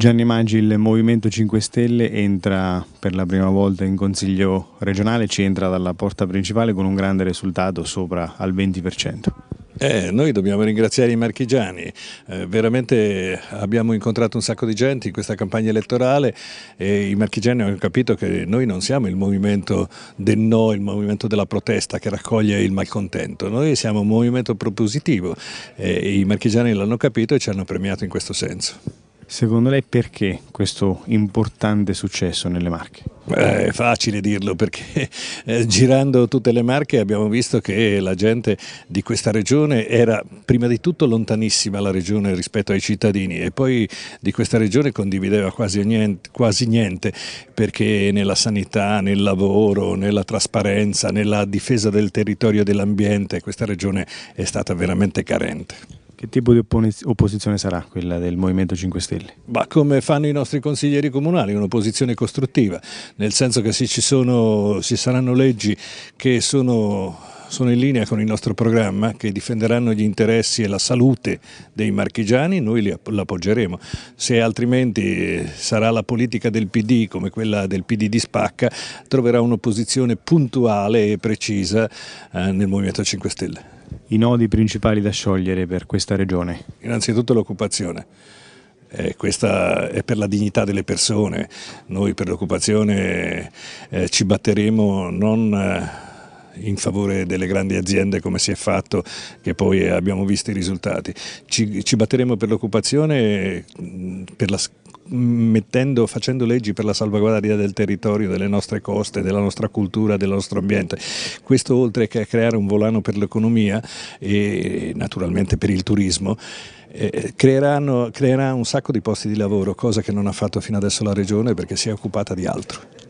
Gianni Maggi, il Movimento 5 Stelle entra per la prima volta in Consiglio regionale, ci entra dalla porta principale con un grande risultato sopra al 20%. Eh, noi dobbiamo ringraziare i marchigiani, eh, veramente abbiamo incontrato un sacco di gente in questa campagna elettorale e i marchigiani hanno capito che noi non siamo il movimento del no, il movimento della protesta che raccoglie il malcontento, noi siamo un movimento propositivo e i marchigiani l'hanno capito e ci hanno premiato in questo senso. Secondo lei perché questo importante successo nelle Marche? Eh, è facile dirlo perché eh, girando tutte le Marche abbiamo visto che la gente di questa regione era prima di tutto lontanissima la regione rispetto ai cittadini e poi di questa regione condivideva quasi niente, quasi niente perché nella sanità, nel lavoro, nella trasparenza, nella difesa del territorio e dell'ambiente questa regione è stata veramente carente. Che tipo di opposizione sarà quella del Movimento 5 Stelle? Ma come fanno i nostri consiglieri comunali, un'opposizione costruttiva, nel senso che se ci, sono, ci saranno leggi che sono sono in linea con il nostro programma, che difenderanno gli interessi e la salute dei marchigiani, noi li appoggeremo. Se altrimenti sarà la politica del PD, come quella del PD di Spacca, troverà un'opposizione puntuale e precisa eh, nel Movimento 5 Stelle i nodi principali da sciogliere per questa regione? Innanzitutto l'occupazione. Eh, questa è per la dignità delle persone, noi per l'occupazione eh, ci batteremo non eh, in favore delle grandi aziende come si è fatto, che poi abbiamo visto i risultati, ci, ci batteremo per l'occupazione, mm, per la mettendo, facendo leggi per la salvaguardia del territorio, delle nostre coste, della nostra cultura, del nostro ambiente. Questo oltre che a creare un volano per l'economia e naturalmente per il turismo, eh, creerà un sacco di posti di lavoro, cosa che non ha fatto fino adesso la Regione perché si è occupata di altro.